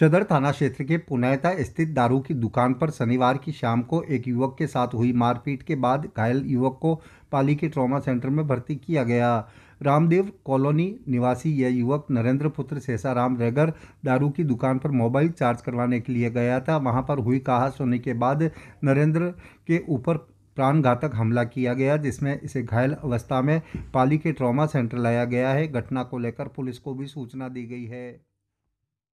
सदर थाना क्षेत्र के पुनैता स्थित दारू की दुकान पर शनिवार की शाम को एक युवक के साथ हुई मारपीट के बाद घायल युवक को पाली के ट्रॉमा सेंटर में भर्ती किया गया रामदेव कॉलोनी निवासी यह युवक नरेंद्र पुत्र सेसाराम रेगर दारू की दुकान पर मोबाइल चार्ज करवाने के लिए गया था वहां पर हुई कहा सोने के बाद नरेंद्र के ऊपर प्राणघातक हमला किया गया जिसमें इसे घायल अवस्था में पाली के ट्रॉमा सेंटर लाया गया है घटना को लेकर पुलिस को भी सूचना दी गई है